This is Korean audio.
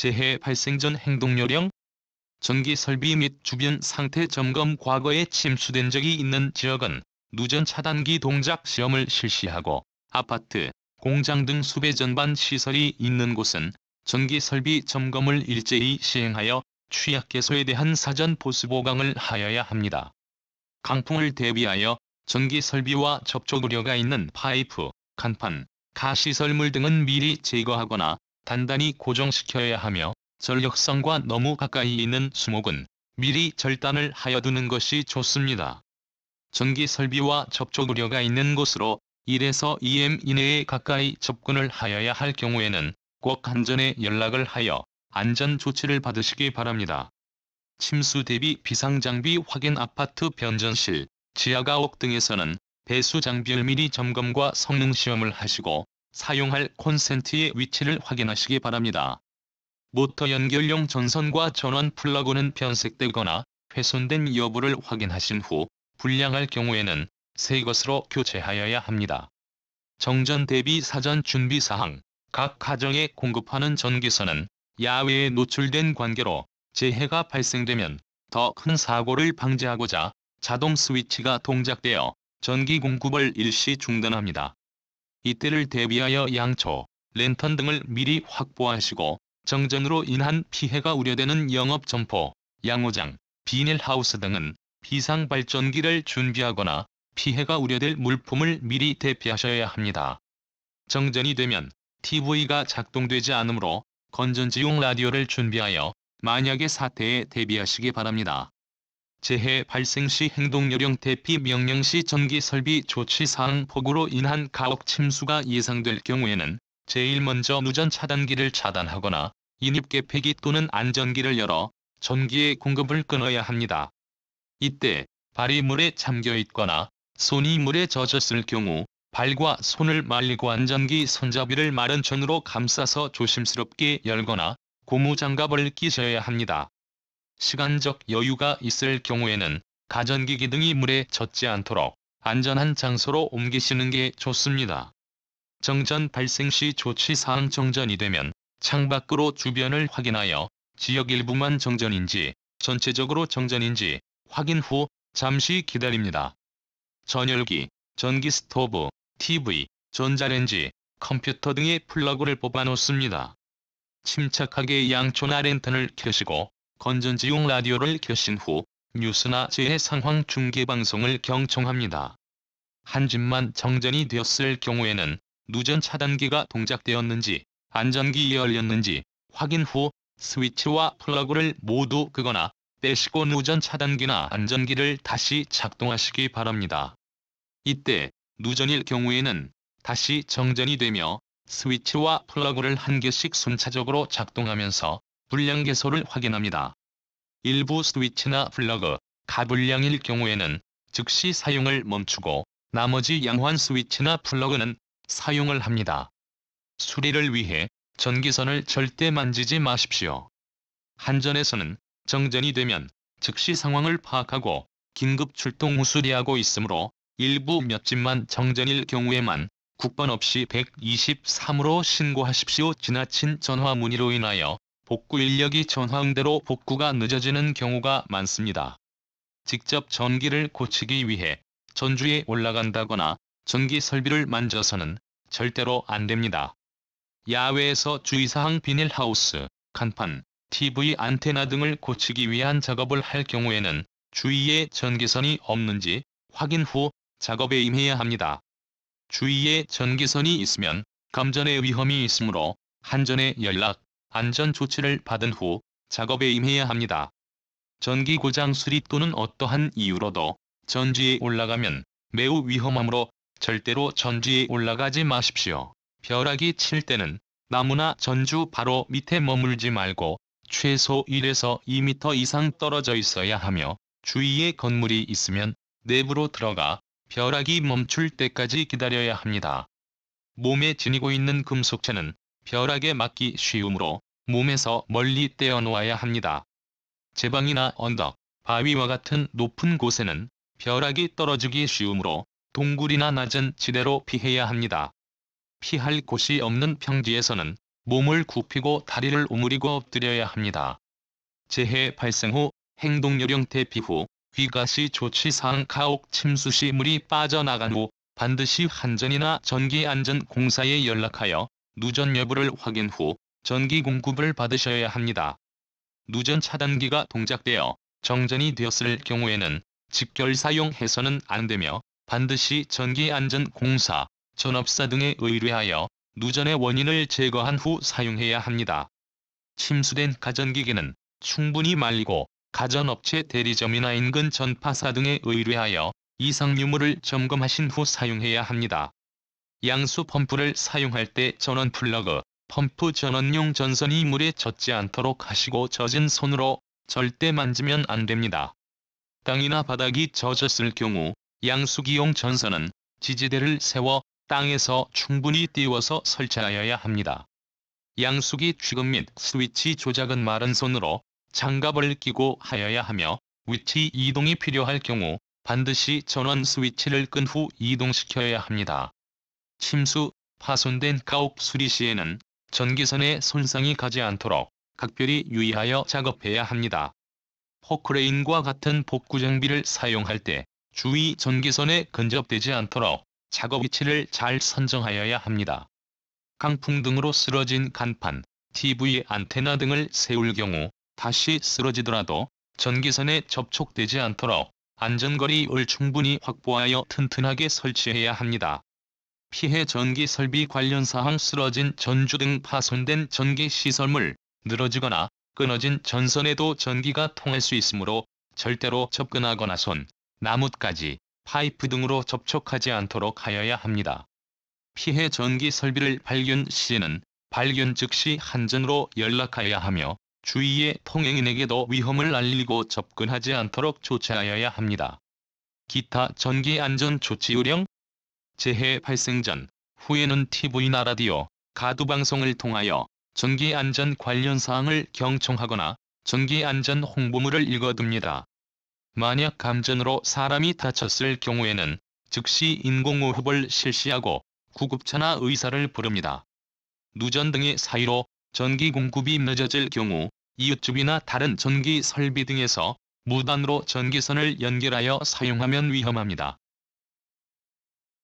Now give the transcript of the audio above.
재해 발생 전 행동요령, 전기 설비 및 주변 상태 점검 과거에 침수된 적이 있는 지역은 누전 차단기 동작 시험을 실시하고 아파트, 공장 등 수배 전반 시설이 있는 곳은 전기 설비 점검을 일제히 시행하여 취약 개소에 대한 사전 보수 보강을 하여야 합니다. 강풍을 대비하여 전기 설비와 접촉 우려가 있는 파이프, 간판, 가시설물 등은 미리 제거하거나 단단히 고정시켜야 하며 전력선과 너무 가까이 있는 수목은 미리 절단을 하여두는 것이 좋습니다. 전기 설비와 접촉 우려가 있는 곳으로 1에서 2M 이내에 가까이 접근을 하여야 할 경우에는 꼭한전에 연락을 하여 안전 조치를 받으시기 바랍니다. 침수 대비 비상장비 확인 아파트 변전실, 지하가옥 등에서는 배수 장비를 미리 점검과 성능 시험을 하시고 사용할 콘센트의 위치를 확인하시기 바랍니다. 모터 연결용 전선과 전원 플러그는 변색되거나 훼손된 여부를 확인하신 후 불량할 경우에는 새 것으로 교체하여야 합니다. 정전 대비 사전 준비 사항 각 가정에 공급하는 전기선은 야외에 노출된 관계로 재해가 발생되면 더 큰 사고를 방지하고자 자동 스위치가 동작되어 전기 공급을 일시 중단합니다. 이때를 대비하여 양초, 랜턴 등을 미리 확보하시고 정전으로 인한 피해가 우려되는 영업 점포, 양호장, 비닐하우스 등은 비상발전기를 준비하거나 피해가 우려될 물품을 미리 대피하셔야 합니다. 정전이 되면 TV가 작동되지 않으므로 건전지용 라디오를 준비하여 만약에 사태에 대비하시기 바랍니다. 재해 발생 시 행동요령 대피 명령 시 전기설비 조치사항 폭우로 인한 가옥 침수가 예상될 경우에는 제일 먼저 누전 차단기를 차단하거나 인입계폐기 또는 안전기를 열어 전기의 공급을 끊어야 합니다. 이때 발이 물에 잠겨 있거나 손이 물에 젖었을 경우 발과 손을 말리고 안전기 손잡이를 마른 천으로 감싸서 조심스럽게 열거나 고무장갑을 끼셔야 합니다. 시간적 여유가 있을 경우에는 가전기기 등이 물에 젖지 않도록 안전한 장소로 옮기시는 게 좋습니다. 정전 발생 시 조치사항 정전이 되면 창밖으로 주변을 확인하여 지역 일부만 정전인지 전체적으로 정전인지 확인 후 잠시 기다립니다. 전열기, 전기 스토브, TV, 전자렌지 컴퓨터 등의 플러그를 뽑아 놓습니다. 침착하게 양초나 랜턴을 켜시고 건전지용 라디오를 켜신 후 뉴스나 재해 상황 중계 방송을 경청합니다. 한 집만 정전이 되었을 경우에는 누전 차단기가 동작되었는지 안전기 열렸는지 확인 후 스위치와 플러그를 모두 끄거나 빼시고 누전 차단기나 안전기를 다시 작동하시기 바랍니다. 이때 누전일 경우에는 다시 정전이 되며 스위치와 플러그를 한 개씩 순차적으로 작동하면서 불량 개소를 확인합니다. 일부 스위치나 플러그, 가불량일 경우에는 즉시 사용을 멈추고 나머지 양환 스위치나 플러그는 사용을 합니다. 수리를 위해 전기선을 절대 만지지 마십시오. 한전에서는 정전이 되면 즉시 상황을 파악하고 긴급 출동 후 수리하고 있으므로 일부 몇 집만 정전일 경우에만 국번 없이 123으로 신고하십시오. 지나친 전화 문의로 인하여 복구 인력이 전황대로 복구가 늦어지는 경우가 많습니다. 직접 전기를 고치기 위해 전주에 올라간다거나 전기 설비를 만져서는 절대로 안 됩니다. 야외에서 주의사항 비닐하우스, 간판, TV 안테나 등을 고치기 위한 작업을 할 경우에는 주위에 전기선이 없는지 확인 후 작업에 임해야 합니다. 주위에 전기선이 있으면 감전의 위험이 있으므로 한전에 연락, 안전 조치를 받은 후 작업에 임해야 합니다. 전기 고장 수리 또는 어떠한 이유로도 전지에 올라가면 매우 위험하므로 절대로 전지에 올라가지 마십시오. 벼락이 칠 때는 나무나 전주 바로 밑에 머물지 말고 최소 1에서 2m 이상 떨어져 있어야 하며 주위에 건물이 있으면 내부로 들어가 벼락이 멈출 때까지 기다려야 합니다. 몸에 지니고 있는 금속체는 벼락에 맞기 쉬우므로 몸에서 멀리 떼어놓아야 합니다. 제방이나 언덕, 바위와 같은 높은 곳에는 벼락이 떨어지기 쉬우므로 동굴이나 낮은 지대로 피해야 합니다. 피할 곳이 없는 평지에서는 몸을 굽히고 다리를 오므리고 엎드려야 합니다. 재해 발생 후 행동요령 대피 후 귀가시 조치사항 가옥 침수 시 물이 빠져나간 후 반드시 한전이나 전기안전공사에 연락하여 누전 여부를 확인 후 전기 공급을 받으셔야 합니다. 누전 차단기가 동작되어 정전이 되었을 경우에는 직결 사용해서는 안 되며 반드시 전기안전공사, 전업사 등에 의뢰하여 누전의 원인을 제거한 후 사용해야 합니다. 침수된 가전기기는 충분히 말리고 가전업체 대리점이나 인근 전파사 등에 의뢰하여 이상 유무를 점검하신 후 사용해야 합니다. 양수 펌프를 사용할 때 전원 플러그, 펌프 전원용 전선이 물에 젖지 않도록 하시고 젖은 손으로 절대 만지면 안 됩니다. 땅이나 바닥이 젖었을 경우 양수기용 전선은 지지대를 세워 땅에서 충분히 띄워서 설치하여야 합니다. 양수기 취급 및 스위치 조작은 마른 손으로 장갑을 끼고 하여야 하며 위치 이동이 필요할 경우 반드시 전원 스위치를 끈 후 이동시켜야 합니다. 침수, 파손된 가옥 수리 시에는 전기선에 손상이 가지 않도록 각별히 유의하여 작업해야 합니다. 포크레인과 같은 복구 장비를 사용할 때 주위 전기선에 근접되지 않도록 작업 위치를 잘 선정하여야 합니다. 강풍 등으로 쓰러진 간판, TV 안테나 등을 세울 경우 다시 쓰러지더라도 전기선에 접촉되지 않도록 안전거리를 충분히 확보하여 튼튼하게 설치해야 합니다. 피해 전기 설비 관련 사항 쓰러진 전주 등 파손된 전기 시설물, 늘어지거나 끊어진 전선에도 전기가 통할 수 있으므로 절대로 접근하거나 손, 나뭇가지, 파이프 등으로 접촉하지 않도록 하여야 합니다. 피해 전기 설비를 발견 시에는 발견 즉시 한전으로 연락하여야 하며 주위의 통행인에게도 위험을 알리고 접근하지 않도록 조치하여야 합니다. 기타 전기 안전 조치 요령 재해 발생 전 후에는 TV나 라디오, 가두방송을 통하여 전기안전 관련 사항을 경청하거나 전기안전 홍보물을 읽어둡니다. 만약 감전으로 사람이 다쳤을 경우에는 즉시 인공호흡을 실시하고 구급차나 의사를 부릅니다. 누전 등의 사유로 전기 공급이 늦어질 경우 이웃집이나 다른 전기 설비 등에서 무단으로 전기선을 연결하여 사용하면 위험합니다.